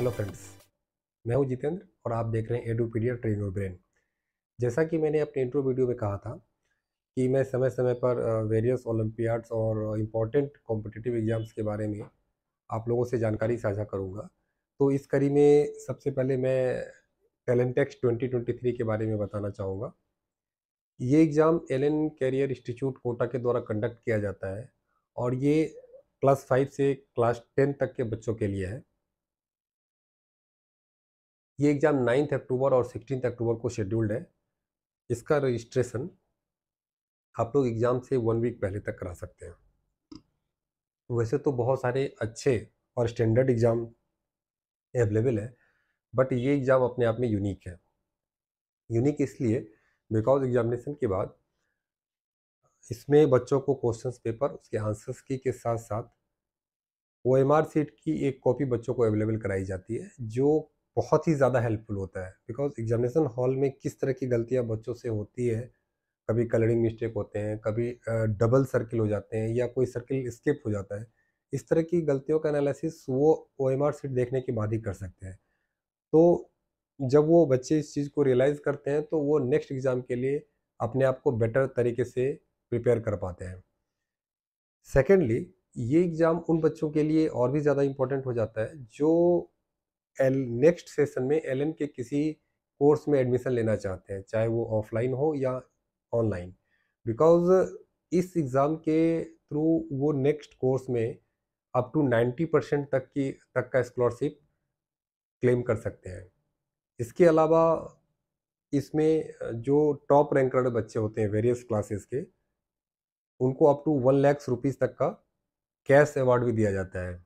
hello friends मैं हूं जितेंद्र और आप देख रहे हैं एडुपीडिया ट्रेन और ब्रेन जैसा कि मैंने अपने इंट्रो वीडियो में कहा था कि मैं समय समय पर वेरियस ओलम्पियाड्स और इम्पोर्टेंट कॉम्पिटिटिव एग्ज़ाम्स के बारे में आप लोगों से जानकारी साझा करूँगा तो इस कड़ी में सबसे पहले मैं टैलेंटेक्स ट्वेंटी के बारे में बताना चाहूँगा ये exam Allen career institute Kota के द्वारा कंडक्ट किया जाता है और ये क्लास फाइव से क्लास टेन तक के बच्चों के लिए है ये एग्ज़ाम नाइन्थ अक्टूबर और सिक्सटीन अक्टूबर को शेड्यूल्ड है इसका रजिस्ट्रेशन आप लोग एग्ज़ाम से वन वीक पहले तक करा सकते हैं वैसे तो बहुत सारे अच्छे और स्टैंडर्ड एग्ज़ाम अवेलेबल है बट ये एग्ज़ाम अपने आप में यूनिक है यूनिक इसलिए बिकॉज एग्जामिनेशन के बाद इसमें बच्चों को क्वेश्चंस पेपर उसके आंसर्स की के साथ साथ ओ एम आर सीट की एक कॉपी बच्चों को अवेलेबल कराई जाती है जो बहुत ही ज़्यादा हेल्पफुल होता है बिकॉज एग्जामिनेशन हॉल में किस तरह की गलतियाँ बच्चों से होती है कभी कलरिंग मिस्टेक होते हैं कभी डबल सर्किल हो जाते हैं या कोई सर्किल स्किप हो जाता है इस तरह की गलतियों का एनालिसिस वो ओ एम आर सीट देखने के बाद ही कर सकते हैं तो जब वो बच्चे इस चीज़ को रियलाइज़ करते हैं तो वो नेक्स्ट एग्ज़ाम के लिए अपने आप को बेटर तरीके से प्रिपेयर कर पाते हैं सेकेंडली ये एग्ज़ाम उन बच्चों के लिए और भी ज़्यादा इम्पोर्टेंट हो जाता है जो एल नेक्स्ट सेशन में एल के किसी कोर्स में एडमिशन लेना चाहते हैं चाहे वो ऑफलाइन हो या ऑनलाइन बिकॉज इस एग्ज़ाम के थ्रू वो नेक्स्ट कोर्स में अप टू 90 परसेंट तक की तक का स्कॉलरशिप क्लेम कर सकते हैं इसके अलावा इसमें जो टॉप रैंकर्ड बच्चे होते हैं वेरियस क्लासेस के उनको up to one lakhs rupees तक का कैश अवार्ड भी दिया जाता है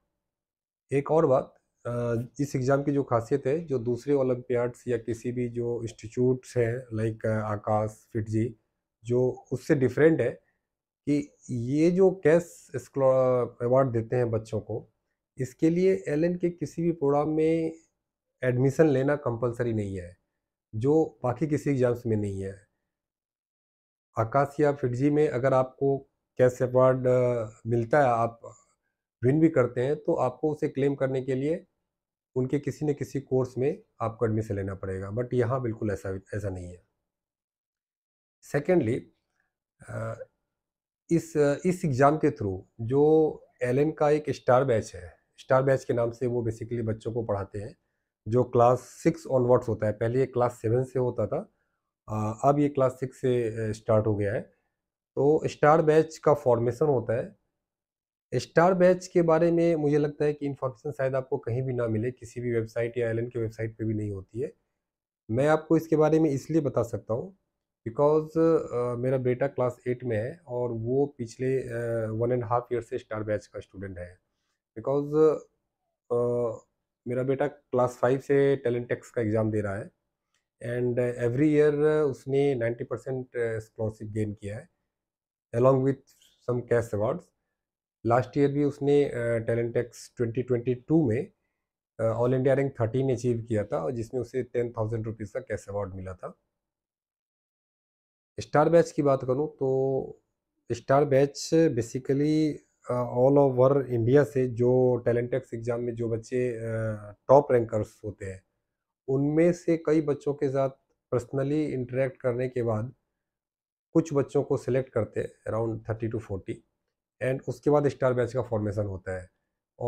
एक और बात इस एग्ज़ाम की जो खासियत है जो दूसरे ओलम्पियाड्स या किसी भी जो इंस्टीट्यूट्स हैं लाइक आकाश फिटजी जो उससे डिफरेंट है कि ये जो कैश अवार्ड देते हैं बच्चों को इसके लिए एल के किसी भी प्रोग्राम में एडमिशन लेना कंपलसरी नहीं है जो बाकी किसी एग्ज़ाम्स में नहीं है आकाश या फिटजी में अगर आपको कैश अवार्ड मिलता है आप विन भी करते हैं तो आपको उसे क्लेम करने के लिए उनके किसी न किसी कोर्स में आपको एडमिशन लेना पड़ेगा बट यहाँ बिल्कुल ऐसा ऐसा नहीं है सेकेंडली इस इस एग्ज़ाम के थ्रू जो एल का एक स्टार बैच है स्टार बैच के नाम से वो बेसिकली बच्चों को पढ़ाते हैं जो क्लास सिक्स ऑनवर्ड्स होता है पहले ये क्लास सेवन से होता था अब ये क्लास सिक्स से स्टार्ट हो गया है तो स्टार बैच का फॉर्मेशन होता है स्टार बैच के बारे में मुझे लगता है कि इन्फॉर्मेशन शायद आपको कहीं भी ना मिले किसी भी वेबसाइट या एल की वेबसाइट पे भी नहीं होती है मैं आपको इसके बारे में इसलिए बता सकता हूँ बिकॉज uh, मेरा बेटा क्लास एट में है और वो पिछले वन एंड हाफ ईयर से स्टार बैच का स्टूडेंट है बिकॉज uh, मेरा बेटा क्लास फाइव से टैलेंट टेक्स का एग्ज़ाम दे रहा है एंड एवरी ईयर उसने नाइन्टी परसेंट स्कॉलरशिप गेन किया है along with some cash awards last year भी उसने Tallentex twenty twenty two में all India rank thirteen achieve किया था और जिसमें उसे टेन थाउजेंड रुपीज़ का कैश अवार्ड मिला था स्टार बैच की बात करूँ तो star batch basically all over India से जो टैलेंट एक्स एग्ज़ाम में जो बच्चे टॉप रैंकर्स होते हैं उनमें से कई बच्चों के साथ पर्सनली इंटरेक्ट करने के बाद कुछ बच्चों को सिलेक्ट करते हैं around thirty to forty and उसके बाद स्टार बैच का फॉर्मेशन होता है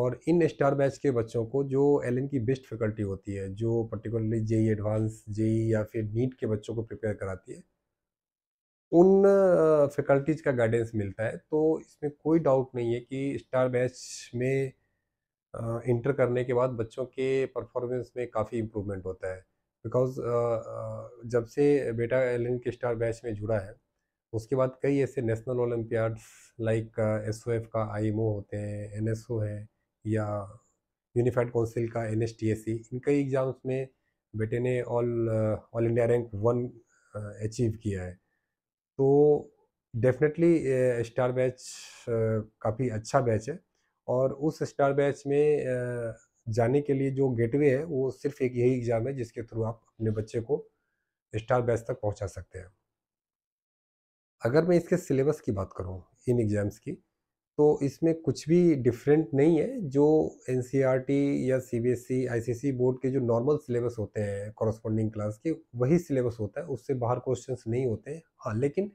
और इन स्टार बैच के बच्चों को जो एल की बेस्ट फैकल्टी होती है जो पर्टिकुलरली जेई एडवांस जे या फिर नीट के बच्चों को प्रिपेयर कराती है उन फैकल्टीज़ का गाइडेंस मिलता है तो इसमें कोई डाउट नहीं है कि स्टार बैच में इंटर करने के बाद बच्चों के परफॉर्मेंस में काफ़ी इम्प्रूवमेंट होता है बिकॉज जब से बेटा एल के स्टार बैच में जुड़ा है उसके बाद कई ऐसे national olympiads like S O F का आई एम ओ होते हैं एन एस ओ है या यूनिफाइड काउंसिल का N S T S C इन कई एग्ज़ाम्स में बेटे ने all all India rank one achieve किया है तो डेफिनेटली स्टार बैच काफ़ी अच्छा बैच है और उस स्टार बैच में जाने के लिए जो गेटवे है वो सिर्फ एक यही एग्ज़ाम है जिसके थ्रू आप अपने बच्चे को स्टार बैच तक पहुंचा सकते हैं अगर मैं इसके सिलेबस की बात करूँ इन एग्ज़ाम्स की तो इसमें कुछ भी डिफरेंट नहीं है जो एन e या सी बी एस बोर्ड के जो नॉर्मल सिलेबस होते हैं कॉरस्पॉन्डिंग क्लास के वही सिलेबस होता है उससे बाहर क्वेश्चंस नहीं होते हैं हाँ लेकिन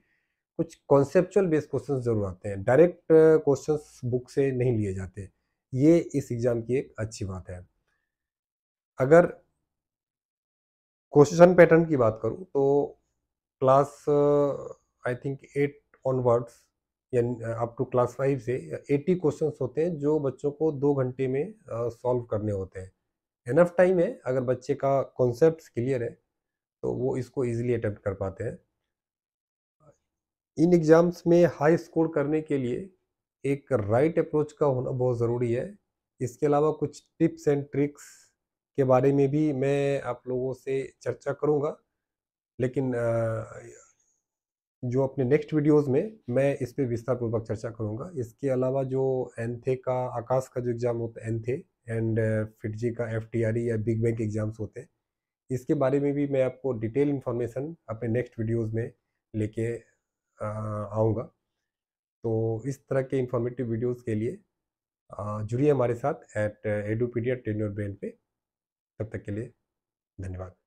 कुछ कॉन्सेपचुअल बेस्ड क्वेश्चन ज़रूर आते हैं डायरेक्ट क्वेश्चन बुक से नहीं लिए जाते ये इस एग्ज़ाम की एक अच्छी बात है अगर क्वेश्चन पैटर्न की बात करूँ तो class I think eight onwards up to class five से एटी क्वेश्चंस होते हैं जो बच्चों को दो घंटे में सॉल्व करने होते हैं एनफ टाइम है अगर बच्चे का कॉन्सेप्ट क्लियर है तो वो इसको ईजिली अटैम्प्ट कर पाते हैं इन एग्ज़ाम्स में हाई स्कोर करने के लिए एक राइट right अप्रोच का होना बहुत ज़रूरी है इसके अलावा कुछ टिप्स एंड ट्रिक्स के बारे में भी मैं आप लोगों से चर्चा करूँगा लेकिन जो अपने नेक्स्ट वीडियोस में मैं इस पर विस्तारपूर्वक चर्चा करूँगा इसके अलावा जो एनथे e का आकाश का जो एग्ज़ाम होता है एनथे एंड फिटजी का एफ e या बिग बैंक एग्ज़ाम्स होते हैं इसके बारे में भी मैं आपको डिटेल इन्फॉर्मेशन अपने नेक्स्ट वीडियोस में लेके आऊँगा तो इस तरह के इंफॉर्मेटिव वीडियोज़ के लिए जुड़िए हमारे साथ एट एडूपीडिया ट्रेन ब्रेन पे तब तक के लिए धन्यवाद